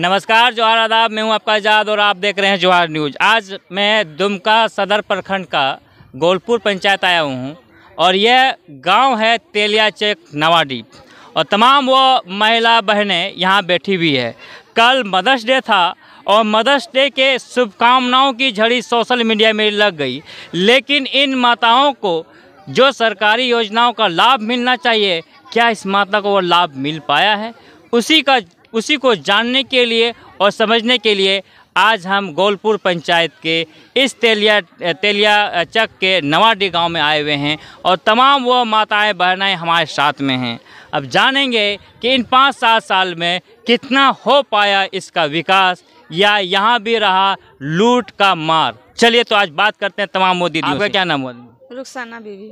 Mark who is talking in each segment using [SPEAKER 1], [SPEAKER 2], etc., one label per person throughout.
[SPEAKER 1] नमस्कार जोहार आदाब मैं हूं आपका आजाद और आप देख रहे हैं जोहार न्यूज आज मैं दुमका सदर प्रखंड का गोलपुर पंचायत आया हूं और यह गांव है तेलिया चेक नवाडीप और तमाम वो महिला बहनें यहां बैठी हुई है कल मदर्स डे था और मदर्स डे के शुभकामनाओं की झड़ी सोशल मीडिया में लग गई लेकिन इन माताओं को जो सरकारी योजनाओं का लाभ मिलना चाहिए क्या इस माता को वो लाभ मिल पाया है उसी का उसी को जानने के लिए और समझने के लिए आज हम गोलपुर पंचायत के इस तेलिया तेलिया चक के नवाडी गांव में आए हुए हैं और तमाम वो माताएं बहनाएं हमारे साथ में हैं अब जानेंगे कि इन पाँच सात साल में कितना हो पाया इसका विकास या यहाँ भी रहा लूट का मार चलिए तो आज बात करते हैं तमाम मोदी आपका क्या नाम मोदी
[SPEAKER 2] रुखसाना बीवी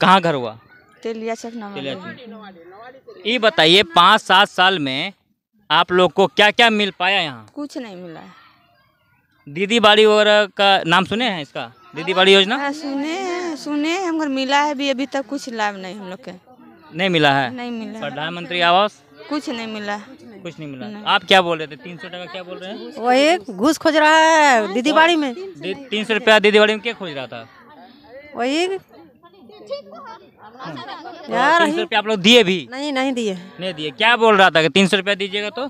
[SPEAKER 1] कहाँ घर हुआ ये बताइए पाँच सात साल में आप लोग को क्या क्या मिल पाया यहाँ
[SPEAKER 2] कुछ नहीं मिला
[SPEAKER 1] दीदी बाड़ी वगैरह का नाम सुने हैं इसका दीदी बाड़ी योजना
[SPEAKER 2] हाँ, सुने सुने हमको मिला है भी अभी तक कुछ
[SPEAKER 3] लाभ नहीं हम लोग के
[SPEAKER 1] नहीं मिला है नहीं मिला प्रधानमंत्री आवास
[SPEAKER 3] कुछ नहीं मिला
[SPEAKER 1] कुछ नहीं मिला नहीं। आप क्या बोल रहे थे तीन सौ टका क्या बोल रहे हैं
[SPEAKER 3] वही घूस खोज रहा है दीदी बाड़ी में
[SPEAKER 1] तीन सौ रुपया दीदी बाड़ी में क्या खोज रहा था
[SPEAKER 3] वही यार तीन सौ रुपया आप लोग दिए भी नहीं नहीं दिए
[SPEAKER 1] नहीं दिए क्या बोल रहा था कि तीन सौ रुपया दीजिएगा
[SPEAKER 3] तो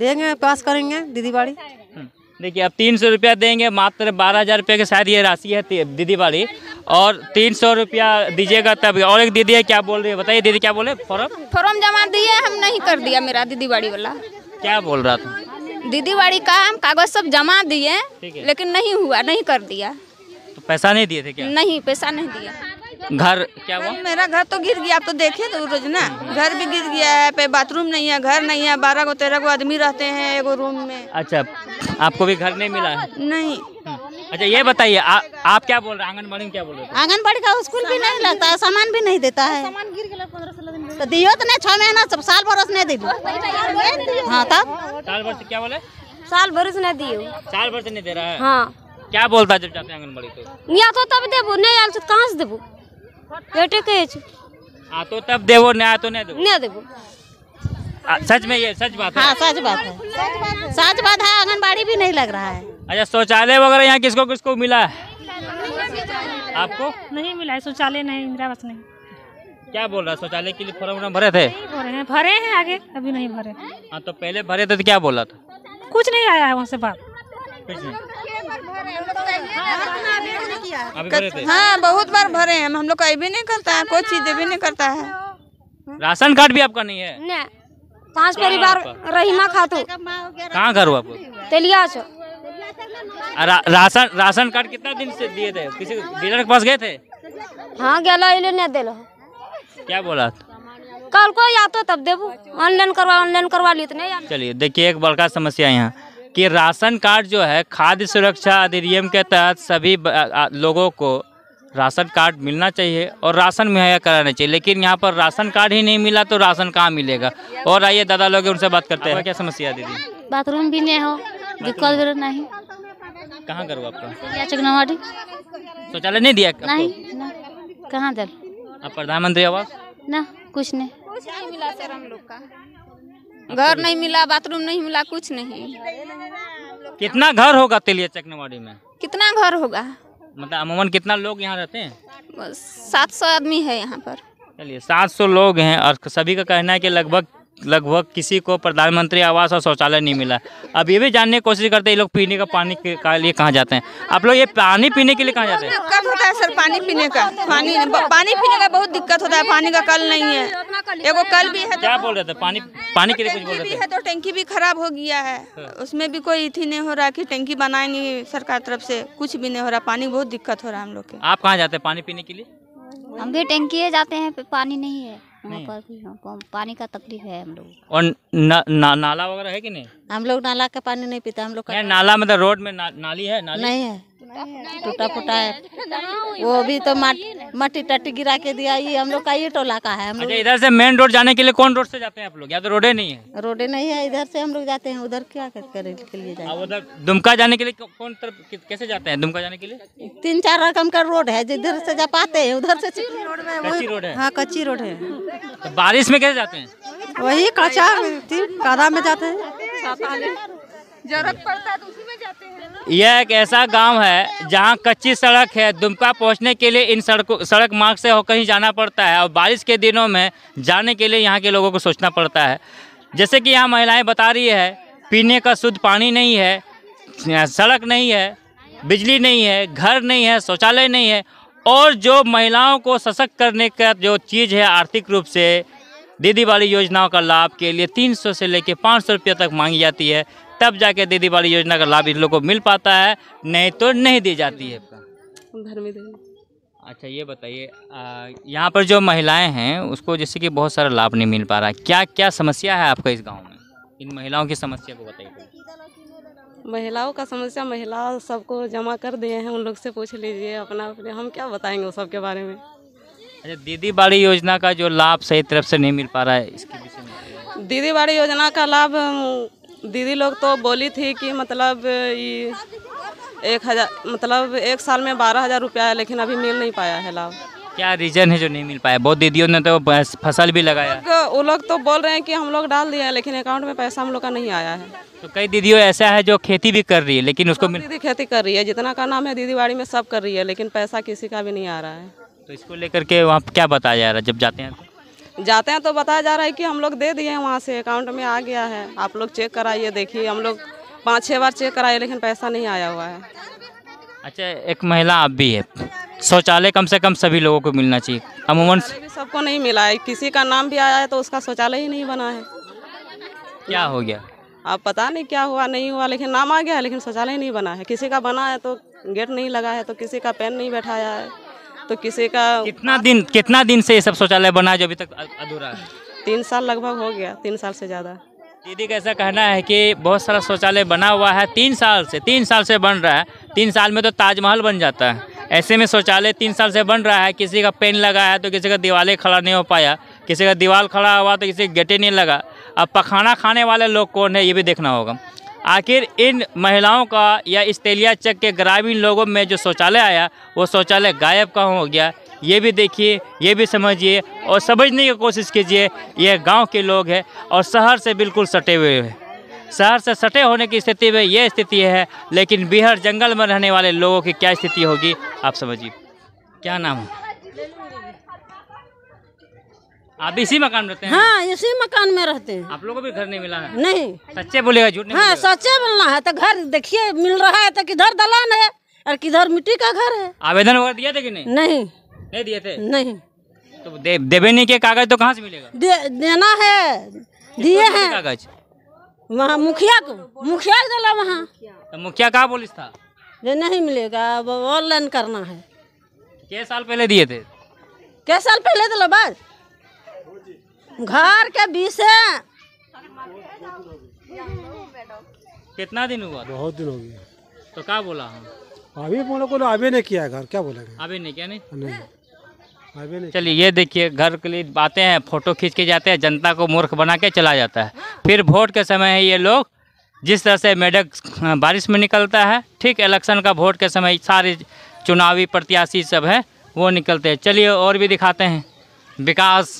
[SPEAKER 3] देंगे पास करेंगे दीदी बाड़ी
[SPEAKER 1] हम्म। देखिए अब तीन सौ रुपया देंगे मात्र बारह हज़ार रुपये की शायद ये राशि है दीदी बाड़ी और तीन सौ रुपया दीजिएगा तब और एक दीदी है क्या बोल रही है बताइए दीदी क्या बोले फॉर्म
[SPEAKER 2] फॉर्म जमा दिए हम नहीं कर दिया मेरा दीदी बाड़ी वाला क्या बोल रहा था दीदी बाड़ी का हम कागज सब जमा दिए लेकिन नहीं हुआ नहीं कर दिया
[SPEAKER 1] तो पैसा नहीं दिए थे क्या
[SPEAKER 2] नहीं पैसा नहीं दिया
[SPEAKER 1] घर क्या हुआ
[SPEAKER 2] मेरा घर तो गिर गया आप तो देखे तो रोज ना घर भी गिर गया है पे बाथरूम नहीं है घर नहीं है बारह को तेरह को आदमी रहते हैं एक रूम में
[SPEAKER 1] अच्छा आपको भी घर नहीं मिला है
[SPEAKER 2] नहीं हम्म।
[SPEAKER 1] अच्छा ये बताइए आप क्या बोल रहे हैं आंगनबाड़ी में क्या बोल रहे हैं
[SPEAKER 3] आंगनबाड़ी का स्कूल भी नहीं लगता है सामान भी नहीं देता है तो दियो तो नहीं छह महीना सब साल भर उसने दे दियो हाँ तब साल भर से क्या बोले साल भर उसने दियो साल भर से नहीं दे रहा है हाँ
[SPEAKER 1] क्या बोलता है जब जाते हैं आंगनबाड़ी तो यहाँ तो तब देबू नहीं आयल तो कहाँ से देबू बेटे કહે છે આ તો તબ દેવો ને આ તો ને દેવો ને દેવો सच में ये सच बात
[SPEAKER 3] है हां सच बात है सच बात है आंगनबाड़ी भी नहीं लग रहा है
[SPEAKER 1] अच्छा शौचालय वगैरह यहां किसको किसको मिला है
[SPEAKER 3] आपको नहीं मिला है शौचालय नहीं इंदिरा आवास नहीं
[SPEAKER 1] क्या बोल रहा है शौचालय के लिए फॉर्म भरे थे
[SPEAKER 3] भरे हैं आगे अभी नहीं भरे
[SPEAKER 1] हाँ तो पहले भरे थे तो क्या बोला था
[SPEAKER 3] कुछ नहीं आया है वहाँ से बात
[SPEAKER 1] कुछ नहीं तो हाँ, हाँ, हाँ
[SPEAKER 2] बहुत बार भरे हैं हम लोग का भी नहीं करता है कोई चीज भी नहीं करता है
[SPEAKER 1] राशन कार्ड भी आपका नहीं
[SPEAKER 2] है पांच परिवार रहीमा खातु
[SPEAKER 1] कहाँ घर हो आपको तेलिया चो राशन राशन कार्ड कितना दिन से दिए थे किसी डीलर के पास गए थे
[SPEAKER 2] हाँ गया दिलो क्या बोला कल को या तो तब देबू ऑनलाइन करवा ऑनलाइन करवा ली तो नहीं
[SPEAKER 1] चलिए देखिए एक बड़का समस्या यहाँ कि राशन कार्ड जो है खाद्य सुरक्षा अधिनियम के तहत सभी लोगों को राशन कार्ड मिलना चाहिए और राशन मुहैया कराना चाहिए लेकिन यहाँ पर राशन कार्ड ही नहीं मिला तो राशन कहाँ मिलेगा और आइए दादा लोग उनसे बात करते हैं क्या समस्या दीदी
[SPEAKER 3] बाथरूम भी नहीं हो दिक्कत नहीं कहाँ करो आपको
[SPEAKER 1] शौचालय नहीं दिया नहीं कहाँ दल आप प्रधानमंत्री आवास न कुछ
[SPEAKER 3] नहीं
[SPEAKER 2] कुछ नहीं मिला सर हम लोग का घर नहीं मिला बाथरूम नहीं मिला कुछ नहीं
[SPEAKER 1] कितना घर होगा तेलिया चकनवाड़ी में
[SPEAKER 2] कितना घर होगा
[SPEAKER 1] मतलब अमूमन कितना लोग यहाँ रहते
[SPEAKER 2] हैं सात सौ आदमी है यहाँ पर
[SPEAKER 1] चलिए सात सौ लोग हैं और सभी का कहना है कि लगभग लगभग किसी को प्रधानमंत्री आवास और शौचालय नहीं मिला अब ये भी जानने की कोशिश करते हैं ये लोग पीने का पानी के लिए कहाँ जाते हैं आप लोग ये पानी पीने के लिए कहाँ जाते हैं
[SPEAKER 2] कम होता है सर पानी पीने का पानी पानी पीने का बहुत दिक्कत होता है पानी का कल नहीं है एगो कल भी है तो क्या
[SPEAKER 1] बोल रहे थे पानी पानी के लिए कुछ बोल रहे थे
[SPEAKER 2] तो टंकी भी खराब हो गया है हाँ। उसमें भी कोई इथी नहीं हो रहा की टंकी बनाएंगे सरकार तरफ से
[SPEAKER 3] कुछ
[SPEAKER 1] भी नहीं हो रहा पानी बहुत दिक्कत हो रहा है हम लोग के आप कहाँ जाते हैं पानी पीने के लिए
[SPEAKER 3] हम भी टंकी जाते हैं पानी नहीं है भी पानी का तकलीफ है हम लोग
[SPEAKER 1] और ना, नाला वगैरह है
[SPEAKER 3] कि नहीं हम लोग नाला का पानी नहीं पीते हम लोग नाला मतलब
[SPEAKER 1] रोड में ना, नाली है नाली? नहीं है
[SPEAKER 3] टूटा फूटा है वो भी तो, तो मट्टी टट्टी गिरा के दिया ये हम लोग का ये टोला का है अच्छा, इधर से मेन
[SPEAKER 1] रोड जाने के लिए कौन रोड से जाते हैं आप लोग यहाँ तो रोडे नहीं
[SPEAKER 3] है रोडे नहीं है इधर से हम लोग जाते हैं उधर क्या करने के लिए जाते उधर
[SPEAKER 1] दुमका जाने के लिए
[SPEAKER 3] कौन तरफ कैसे जाते हैं दुमका जाने के लिए तीन चार रकम का रोड है जिधर से जा पाते हैं उधर से कच्ची रोड है हाँ कच्ची रोड है
[SPEAKER 1] तो बारिश में कैसे जाते हैं
[SPEAKER 3] वही कचा कादा में जाते हैं जरूरत पड़ता है तो उसी में जाते हैं
[SPEAKER 1] यह एक ऐसा गांव है जहां कच्ची सड़क है दुमका पहुंचने के लिए इन सड़कों सड़क मार्ग से होकर ही जाना पड़ता है और बारिश के दिनों में जाने के लिए यहाँ के लोगों को सोचना पड़ता है जैसे कि यहाँ महिलाएं बता रही है पीने का शुद्ध पानी नहीं है सड़क नहीं है बिजली नहीं है घर नहीं है शौचालय नहीं है और जो महिलाओं को सशक्त करने का जो चीज़ है आर्थिक रूप से दीदी वाली योजनाओं का लाभ के लिए 300 से लेकर 500 रुपये तक मांगी जाती है तब जाके दीदी वाली योजना का लाभ इन लोग को मिल पाता है नहीं तो नहीं दी जाती है अच्छा ये बताइए यहाँ पर जो महिलाएं हैं उसको जैसे कि बहुत सारा लाभ नहीं मिल पा रहा है क्या क्या समस्या है आपका इस गाँव में इन महिलाओं की समस्या को बताइए
[SPEAKER 4] महिलाओं का समस्या महिला सबको जमा कर दिए हैं उन लोग से पूछ लीजिए अपना अपने हम क्या बताएंगे उस सबके बारे में अच्छा
[SPEAKER 1] दीदी बाड़ी योजना का जो लाभ सही तरफ से नहीं मिल पा रहा है इसके
[SPEAKER 4] विषय में दीदी बाड़ी योजना का लाभ दीदी लोग तो बोली थी कि मतलब ये एक हज़ार मतलब एक साल में बारह हज़ार रुपया है लेकिन अभी मिल नहीं पाया है लाभ
[SPEAKER 1] क्या रीज़न है जो नहीं मिल पाया बहुत दीदियों ने तो फसल भी लगाया
[SPEAKER 4] वो लोग तो बोल रहे हैं कि हम लोग डाल दिए हैं लेकिन अकाउंट में पैसा हम लोग का नहीं आया है तो कई दीदियों ऐसा
[SPEAKER 1] है जो खेती भी कर रही है लेकिन उसको हाँ, मिल...
[SPEAKER 4] दीदी खेती कर रही है जितना का नाम है दीदी बाड़ी में सब कर रही है लेकिन पैसा किसी का भी नहीं आ रहा है तो इसको
[SPEAKER 1] लेकर के वहाँ क्या बताया जा रहा है जब जाते हैं तो?
[SPEAKER 4] जाते हैं तो बताया जा रहा है कि हम लोग दे दिए वहाँ से अकाउंट में आ गया है आप लोग चेक कराइए देखिए हम लोग पाँच छः बार चेक कराए लेकिन पैसा नहीं आया हुआ है अच्छा
[SPEAKER 1] एक महिला आप भी है शौचालय कम से कम सभी लोगों को मिलना चाहिए अमूमन
[SPEAKER 4] सबको नहीं मिला है किसी का नाम भी आया है तो उसका शौचालय ही नहीं बना है क्या हो गया अब पता नहीं क्या हुआ नहीं हुआ लेकिन नाम आ गया है लेकिन शौचालय नहीं बना है किसी का बना है तो गेट नहीं लगा है तो किसी का पेन नहीं बैठाया है तो किसी का
[SPEAKER 1] कितना दिन कितना दिन से ये सब शौचालय बना जो अभी तक अधूरा है
[SPEAKER 4] तीन साल लगभग हो गया तीन साल से ज़्यादा दीदी का ऐसा
[SPEAKER 1] कहना है कि बहुत सारा शौचालय बना हुआ है तीन साल से तीन साल से बन रहा है तीन साल में तो ताजमहल बन जाता है ऐसे में शौचालय तीन साल से बन रहा है किसी का पेन लगा है तो किसी का दीवाले खड़ा नहीं हो पाया किसी का दीवार खड़ा हुआ तो किसी का गेटे नहीं लगा अब पखाना खाने वाले लोग कौन है ये भी देखना होगा आखिर इन महिलाओं का या इस तेलिया चक के ग्रामीण लोगों में जो शौचालय आया वो शौचालय गायब का हो गया ये भी देखिए ये भी समझिए और समझने की कोशिश कीजिए यह गांव के लोग हैं और शहर से बिल्कुल सटे हुए हैं शहर से सटे होने की स्थिति में यह स्थिति है लेकिन बिहार जंगल में रहने वाले लोगों की क्या स्थिति होगी आप समझिए क्या नाम है आप इसी मकान में रहते हैं
[SPEAKER 3] हाँ इसी मकान में रहते हैं आप लोगों को भी घर नहीं मिला है नहीं सच्चे
[SPEAKER 1] बोलेगा झूठ नहीं हाँ
[SPEAKER 3] सच्चे बोलना है तो घर देखिए मिल रहा है तो किधर दलान है और किधर मिट्टी का घर है आवेदन वगैरह दिया था कि नहीं नहीं नहीं दिए थे नहीं
[SPEAKER 1] तो दे, देवे नहीं के कागज तो कहाँ से मिलेगा
[SPEAKER 3] दे, देना है
[SPEAKER 1] दिए हैं कागज
[SPEAKER 3] वहाँ मुखिया को मुखिया दिला वहाँ
[SPEAKER 1] तो मुखिया कहाँ बोलिस था
[SPEAKER 3] ये नहीं मिलेगा अब ऑनलाइन करना है क्या
[SPEAKER 1] साल पहले दिए थे
[SPEAKER 3] क्या साल पहले दिला बस
[SPEAKER 2] घर के बीच
[SPEAKER 1] कितना दिन हुआ बहुत दिन हो गया तो क्या बोला हम अभी बोलो लोग को अभी नहीं किया घर क्या बोला अभी नहीं किया नहीं, चलिए ये देखिए घर के लिए आते हैं फोटो खींच के जाते हैं जनता को मूर्ख बना के चला जाता है फिर वोट के समय ये लोग जिस तरह से मेडक हाँ, बारिश में निकलता है ठीक इलेक्शन का वोट के समय सारे चुनावी प्रत्याशी सब है वो निकलते हैं चलिए और भी दिखाते हैं विकास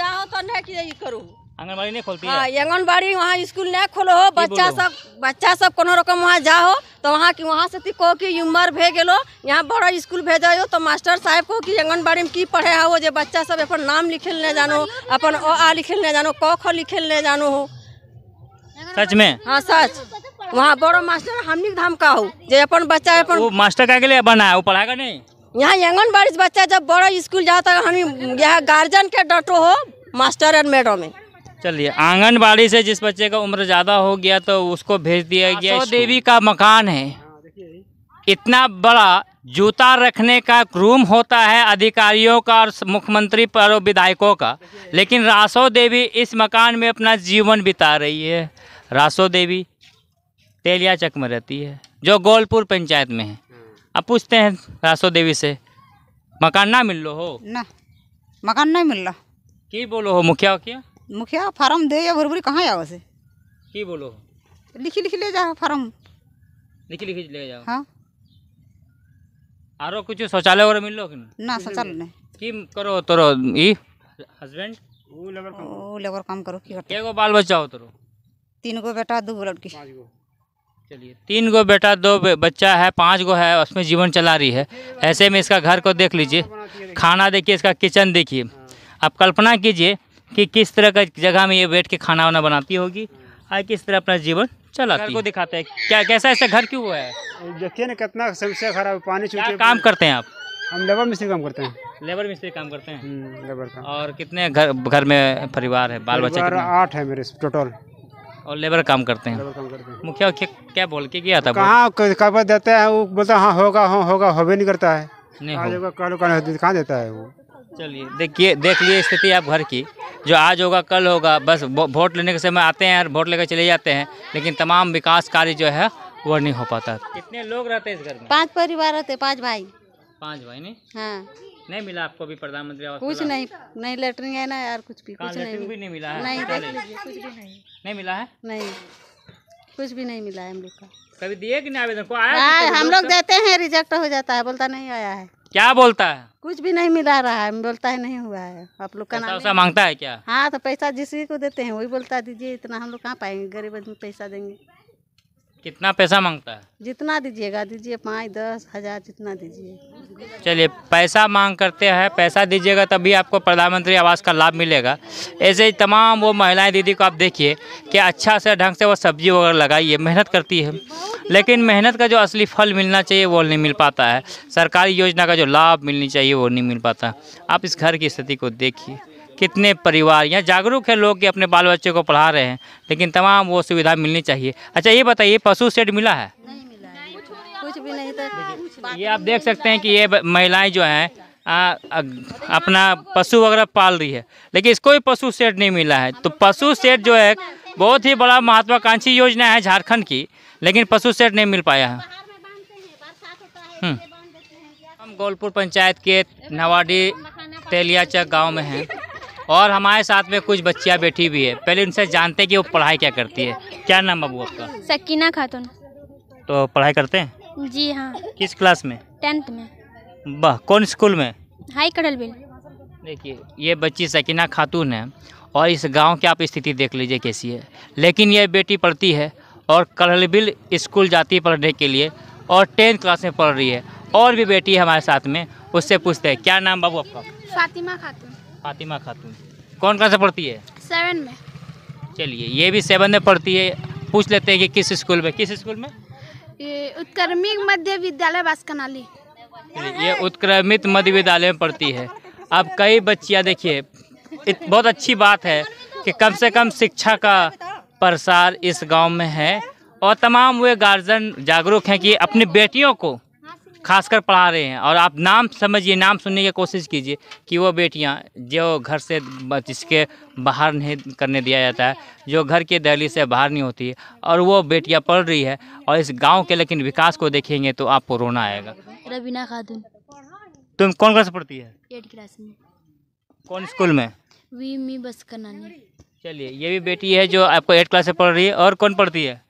[SPEAKER 3] जाओ तो नहीं करू आंगनबाड़ी नहीं खोलती हाँ आंगनबाड़ी वहाँ स्कूल नहीं खोलो हो बच्चा सब बच्चा सब कोनो रकम वहाँ जाओ तो वहाँ की वहाँ से ती कहो कि उम्र भे गलो यहाँ बड़ा स्कूल भेजा हो तो मास्टर साहब को कि आंगनबाड़ी में की पढ़े हो जो बच्चा सब अपन नाम लिखल नहीं जानो अपन ओ आ लिखल नहीं जानो क ख लिखल नहीं जानो हो सच में हाँ सच वहाँ बड़ो मास्टर हमनिक धाम का हो जो अपन बच्चा अपन
[SPEAKER 1] मास्टर का के लिए बना है वो पढ़ाएगा नहीं
[SPEAKER 3] यहाँ आंगनबाड़ी बच्चा जब बड़ा स्कूल जाता है हम यहाँ गार्जियन के डॉक्टर हो मास्टर एंड मैडम है
[SPEAKER 1] चलिए आंगनबाड़ी से जिस बच्चे का उम्र ज़्यादा हो गया तो उसको भेज दिया हाँ, गया देवी का मकान है इतना बड़ा जूता रखने का रूम होता है अधिकारियों का और मुख्यमंत्री पर विधायकों का लेकिन रासो देवी इस मकान में अपना जीवन बिता रही है रासो देवी तेलिया चक में रहती है जो गोलपुर पंचायत में है अब पूछते हैं रासो देवी से मकान ना मिल लो हो
[SPEAKER 3] ना मकान नहीं मिल रहा
[SPEAKER 1] की बोलो हो मुखिया
[SPEAKER 3] क्या मुखिया फार्म दे या बुरबुरी कहाँ आओ से की बोलो हो लिखी लिखी ले जाओ फार्म
[SPEAKER 1] लिखी लिखी ले जाओ हाँ आरो कुछ शौचालय वगैरह मिल लो कि ना शौचालय नहीं की करो तोरो ये
[SPEAKER 3] हस्बैंड वो लेबर काम करो की करते एगो बाल बच्चा हो तोरो तीन गो बेटा दो गो लड़की
[SPEAKER 1] चलिए तीन गो बेटा दो बच्चा है पाँच गो है उसमें जीवन चला रही है ऐसे में इसका घर को देख लीजिए खाना देखिए इसका किचन देखिए आप कल्पना कीजिए कि किस तरह का जगह में ये बैठ के खाना वाना बनाती होगी और किस तरह अपना जीवन चलाती घर को दिखाते हैं क्या कैसा ऐसा घर क्यों हुआ है देखिए ना कितना समस्या खराब पानी क्या काम करते हैं आप हम लेबर मिस्त्री काम करते हैं लेबर मिस्त्री काम करते हैं हम्म, लेबर काम और कितने घर घर में परिवार है बाल बच्चे आठ है मेरे टोटल और लेबर काम करते हैं मुखिया क्या बोल के किया था कहाँ खबर देते हैं वो बोलता हाँ होगा हाँ होगा हो भी नहीं करता है नहीं कहाँ देता है वो चलिए देखिए देख लिए स्थिति आप घर की जो आज होगा कल होगा बस वोट लेने के समय आते हैं और वोट लेकर चले जाते हैं लेकिन तमाम विकास कार्य जो है वो नहीं हो पाता कितने लोग रहते हैं इस घर में
[SPEAKER 3] पांच परिवार रहते पांच भाई
[SPEAKER 1] पांच भाई नहीं हाँ नहीं मिला आपको भी प्रधानमंत्री आवास कुछ नहीं
[SPEAKER 3] नहीं लेटरिन है ना यार कुछ भी कुछ नहीं भी नहीं मिला है नहीं मिला है नहीं कुछ भी नहीं मिला है हम लोग का
[SPEAKER 1] कभी दिए कि नहीं आवेदन को आया आ, हम लोग
[SPEAKER 3] देते हैं रिजेक्ट हो जाता है बोलता नहीं आया है
[SPEAKER 1] क्या बोलता है
[SPEAKER 3] कुछ भी नहीं मिला रहा है बोलता है नहीं हुआ है आप लोग का नाम मांगता है क्या हाँ तो पैसा जिसी को देते हैं वही बोलता दीजिए इतना हम लोग कहाँ पाएंगे गरीब आदमी पैसा देंगे
[SPEAKER 1] कितना पैसा मांगता है
[SPEAKER 3] जितना दीजिएगा दीजिए पाँच दस हजार जितना दीजिए
[SPEAKER 1] चलिए पैसा मांग करते हैं पैसा दीजिएगा तभी आपको प्रधानमंत्री आवास का लाभ मिलेगा ऐसे ही तमाम वो महिलाएं दीदी को आप देखिए कि अच्छा से ढंग से वो सब्जी वगैरह लगाइए मेहनत करती है लेकिन मेहनत का जो असली फल मिलना चाहिए वो नहीं मिल पाता है सरकारी योजना का जो लाभ मिलनी चाहिए वो नहीं मिल पाता आप इस घर की स्थिति को देखिए कितने परिवार यहाँ जागरूक है लोग कि अपने बाल बच्चे को पढ़ा रहे हैं लेकिन तमाम वो सुविधा मिलनी चाहिए अच्छा ये बताइए पशु सेट मिला है कुछ
[SPEAKER 3] भी नहीं था ये
[SPEAKER 1] आप देख सकते हैं कि ये महिलाएं जो हैं अपना पशु वगैरह पाल रही है लेकिन इसको भी पशु सेट नहीं मिला है तो पशु सेट जो है बहुत ही बड़ा महत्वाकांक्षी योजना है झारखंड की लेकिन पशु सेट नहीं मिल पाया है हम्म। हम गोलपुर पंचायत के नवाडी तेलियाचक गांव में हैं और हमारे साथ में कुछ बच्चियाँ बैठी हुई है पहले उनसे जानते हैं कि वो पढ़ाई क्या करती है क्या नाम बाबू आपका
[SPEAKER 2] सकीना खातून
[SPEAKER 1] तो पढ़ाई करते
[SPEAKER 2] हैं जी हाँ किस क्लास में टेंथ में
[SPEAKER 1] वाह कौन स्कूल में हाई कड़ल बिल देखिए ये बच्ची सकीना खातून है और इस गांव की आप स्थिति देख लीजिए कैसी है लेकिन यह बेटी पढ़ती है और कलहबिल स्कूल जाती है पढ़ने के लिए और टेंथ क्लास में पढ़ रही है और भी बेटी हमारे साथ में उससे पूछते हैं क्या नाम बाबू आपका
[SPEAKER 3] फातिमा खातून
[SPEAKER 1] फातिमा खातून कौन कौन से पढ़ती है सेवन में चलिए ये भी सेवन में पढ़ती है पूछ लेते हैं कि किस स्कूल में किस स्कूल
[SPEAKER 3] में ये उत्क्रमित मध्य
[SPEAKER 2] विद्यालय बासकनाली
[SPEAKER 1] ये उत्क्रमित मध्य विद्यालय में पढ़ती है अब कई बच्चियाँ देखिए बहुत अच्छी बात है कि कम से कम शिक्षा का प्रसार इस गांव में है और तमाम वे गार्जियन जागरूक हैं कि अपनी बेटियों को खासकर पढ़ा रहे हैं और आप नाम समझिए नाम सुनने की कोशिश कीजिए कि वो बेटियां जो घर से जिसके बाहर नहीं करने दिया जाता है जो घर के दहली से बाहर नहीं होती है और वो बेटियां पढ़ रही है और इस गांव के लेकिन विकास को देखेंगे तो आपको रोना आएगा
[SPEAKER 2] रबीना खातून
[SPEAKER 1] तुम कौन से पढ़ती है कौन स्कूल में वी मी बस चलिए ये भी बेटी है जो आपको एट क्लास से पढ़ रही है और कौन पढ़ती है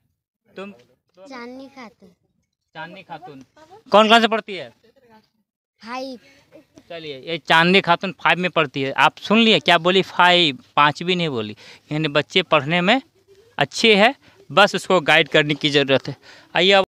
[SPEAKER 1] तुम जाननी खातून चांदनी खातून कौन कौन से पढ़ती है फाइव चलिए ये चांदनी खातून फाइव में पढ़ती है आप सुन लिए क्या बोली फाइव पाँच भी नहीं बोली यानी बच्चे पढ़ने में अच्छे है बस उसको गाइड करने की ज़रूरत है आइए